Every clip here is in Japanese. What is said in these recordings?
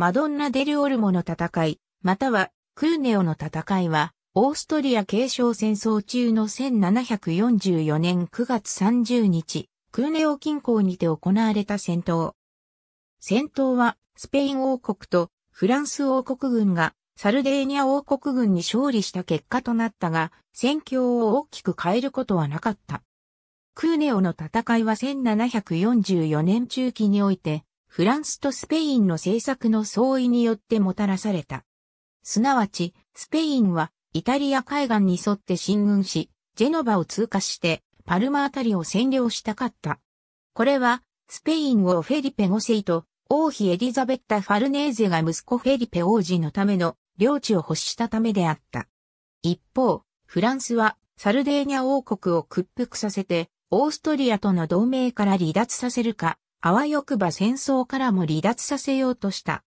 マドンナ・デル・オルモの戦い、または、クーネオの戦いは、オーストリア継承戦争中の1744年9月30日、クーネオ近郊にて行われた戦闘。戦闘は、スペイン王国とフランス王国軍がサルデーニャ王国軍に勝利した結果となったが、戦況を大きく変えることはなかった。クーネオの戦いは1744年中期において、フランスとスペインの政策の相違によってもたらされた。すなわち、スペインはイタリア海岸に沿って進軍し、ジェノバを通過してパルマあたりを占領したかった。これは、スペインをフェリペ5世と王妃エリザベッタ・ファルネーゼが息子フェリペ王子のための領地を欲したためであった。一方、フランスはサルデーニャ王国を屈服させて、オーストリアとの同盟から離脱させるか、あわよくば戦争からも離脱させようとした。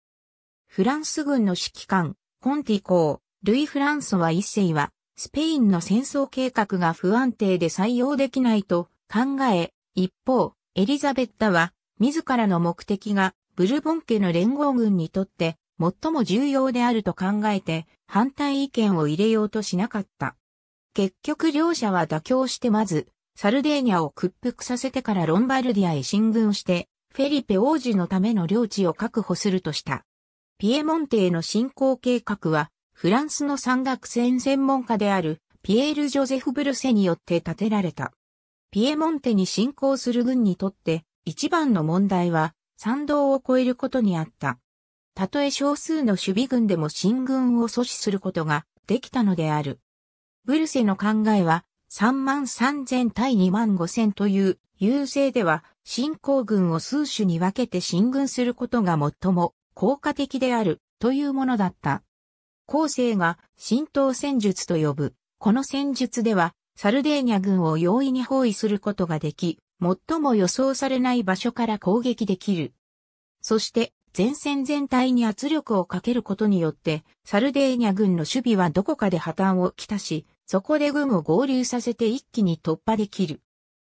フランス軍の指揮官、コンティ公、ルイ・フランソワ一世は、スペインの戦争計画が不安定で採用できないと考え、一方、エリザベッタは、自らの目的がブルボン家の連合軍にとって最も重要であると考えて反対意見を入れようとしなかった。結局両者は妥協してまず、サルデーニャを屈服させてからロンバルディアへ進軍して、フェリペ王子のための領地を確保するとした。ピエモンテへの侵攻計画は、フランスの山岳戦専門家であるピエール・ジョゼフ・ブルセによって建てられた。ピエモンテに侵攻する軍にとって一番の問題は山道を越えることにあった。たとえ少数の守備軍でも進軍を阻止することができたのである。ブルセの考えは3万3000対2万5000という優勢では新興軍を数種に分けて進軍することが最も効果的であるというものだった。後世が浸透戦術と呼ぶ。この戦術では、サルデーニャ軍を容易に包囲することができ、最も予想されない場所から攻撃できる。そして、前線全体に圧力をかけることによって、サルデーニャ軍の守備はどこかで破綻をきたし、そこで軍を合流させて一気に突破できる。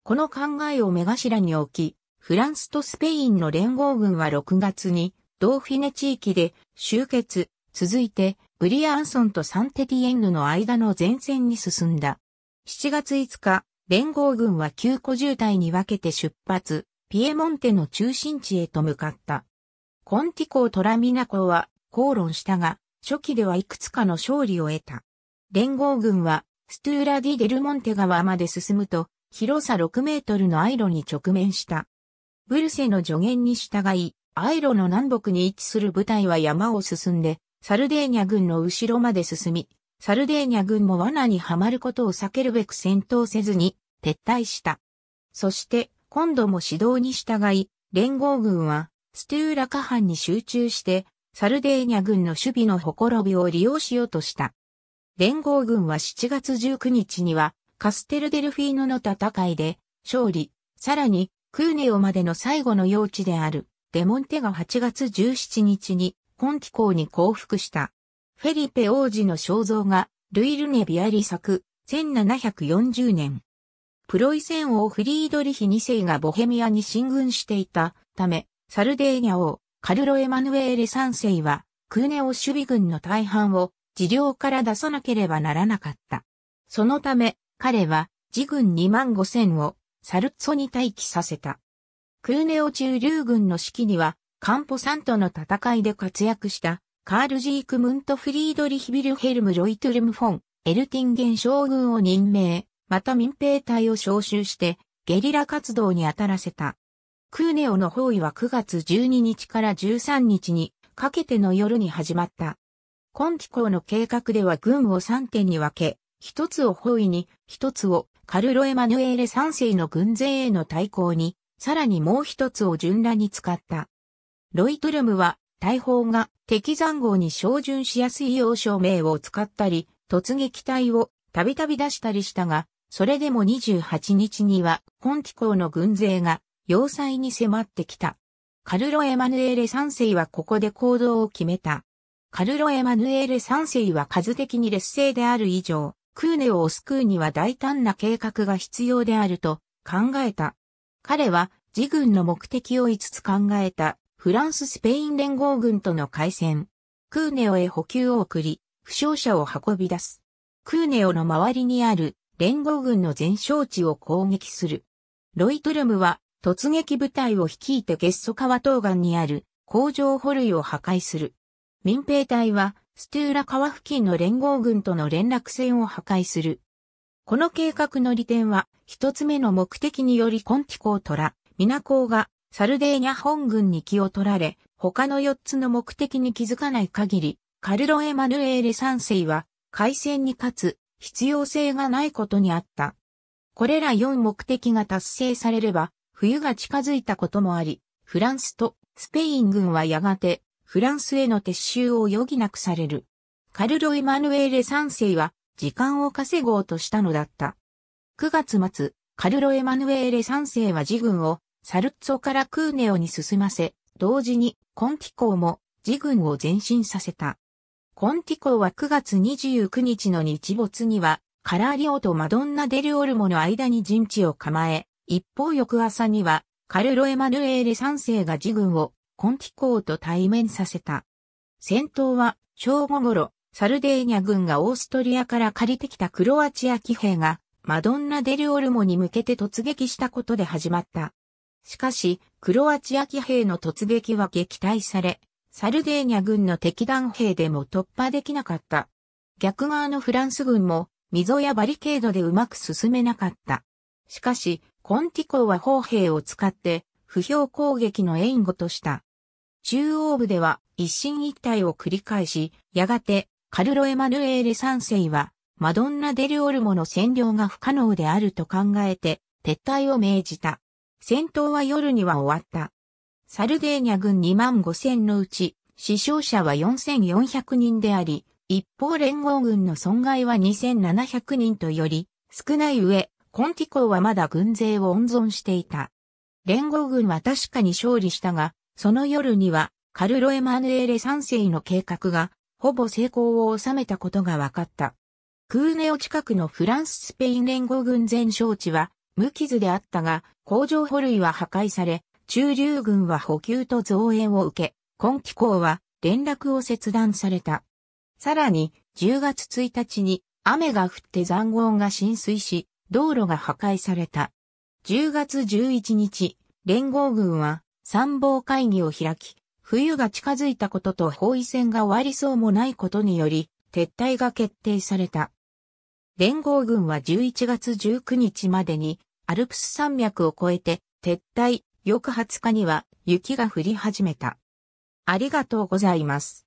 この考えを目頭に置き、フランスとスペインの連合軍は6月に、ドーフィネ地域で集結、続いて、ブリアンソンとサンテティエンヌの間の前線に進んだ。7月5日、連合軍は急個渋滞に分けて出発、ピエモンテの中心地へと向かった。コンティコー・トラミナコは口論したが、初期ではいくつかの勝利を得た。連合軍は、ストゥーラ・ディ・デルモンテ川まで進むと、広さ6メートルのアイロに直面した。ブルセの助言に従い、アイロの南北に位置する部隊は山を進んで、サルデーニャ軍の後ろまで進み、サルデーニャ軍も罠にはまることを避けるべく戦闘せずに撤退した。そして今度も指導に従い、連合軍はステューラ下半に集中してサルデーニャ軍の守備のほころびを利用しようとした。連合軍は7月19日にはカステルデルフィーノの戦いで、勝利、さらに、クーネオまでの最後の用地である、デモンテが8月17日に、本気校に降伏した。フェリペ王子の肖像が、ルイルネ・ビアリ作、1740年。プロイセン王フリードリヒ2世がボヘミアに進軍していたため、サルデーニャ王、カルロ・エマヌエーレ3世は、クーネオ守備軍の大半を、治療から出さなければならなかった。そのため、彼は自軍2万5千をサルッツォに待機させた。クーネオ中流軍の指揮には、カンポサンとの戦いで活躍したカール・ジーク・ムント・フリードリヒ・ビルヘルム・ロイトルム・フォン、エルティンゲン将軍を任命、また民兵隊を招集してゲリラ活動に当たらせた。クーネオの包囲は9月12日から13日にかけての夜に始まった。今コーの計画では軍を3点に分け、一つを包囲に、一つをカルロ・エマヌエーレ三世の軍勢への対抗に、さらにもう一つを順裸に使った。ロイトルムは、大砲が敵残壕に照準しやすい要証明を使ったり、突撃隊をたびたび出したりしたが、それでも28日には、本機構の軍勢が要塞に迫ってきた。カルロ・エマヌエーレ3世はここで行動を決めた。カルロ・エマヌエーレ3世は数的に劣勢である以上、クーネを救うには大胆な計画が必要であると考えた。彼は自軍の目的を5つ考えたフランス・スペイン連合軍との海戦。クーネオへ補給を送り、負傷者を運び出す。クーネオの周りにある連合軍の全焼地を攻撃する。ロイトルムは突撃部隊を率いてゲッソ川東岸にある工場捕類を破壊する。民兵隊は、ステューラ川付近の連合軍との連絡線を破壊する。この計画の利点は、一つ目の目的によりコンティコを取ら、ミナ港がサルデーニャ本軍に気を取られ、他の四つの目的に気づかない限り、カルロ・エマヌエーレ三世は、海戦に勝つ必要性がないことにあった。これら四目的が達成されれば、冬が近づいたこともあり、フランスとスペイン軍はやがてフランスへの撤収を余儀なくされる。カルロ・エマヌエーレ3世は時間を稼ごうとしたのだった。9月末、カルロ・エマヌエーレ3世は自軍をサルッツォからクーネオに進ませ、同時にコンティコーも自軍を前進させた。コンティコーは9月29日の日没にはカラーリオとマドンナ・デル・オルモの間に陣地を構え、一方翌朝にはカルロ・エマヌエーレ3世が自軍をコンティ公と対面させた。戦闘は正午頃、サルデーニャ軍がオーストリアから借りてきたクロアチア騎兵がマドンナ・デル・オルモに向けて突撃したことで始まった。しかし、クロアチア騎兵の突撃は撃退され、サルデーニャ軍の敵弾兵でも突破できなかった。逆側のフランス軍も溝やバリケードでうまく進めなかった。しかし、コンティ公は砲兵を使って、不評攻撃の援護とした。中央部では一進一退を繰り返し、やがてカルロ・エマヌエーレ三世はマドンナ・デル・オルモの占領が不可能であると考えて撤退を命じた。戦闘は夜には終わった。サルデーニャ軍2万5千のうち死傷者は4400人であり、一方連合軍の損害は2700人とより少ない上、コンティーはまだ軍勢を温存していた。連合軍は確かに勝利したが、その夜には、カルロ・エマヌエーレ3世の計画が、ほぼ成功を収めたことが分かった。クーネオ近くのフランス・スペイン連合軍全勝地は、無傷であったが、工場捕類は破壊され、中流軍は補給と増援を受け、今機構は連絡を切断された。さらに、10月1日に雨が降って残壕が浸水し、道路が破壊された。10月11日、連合軍は参謀会議を開き、冬が近づいたことと包囲戦が終わりそうもないことにより、撤退が決定された。連合軍は11月19日までに、アルプス山脈を越えて、撤退、翌20日には雪が降り始めた。ありがとうございます。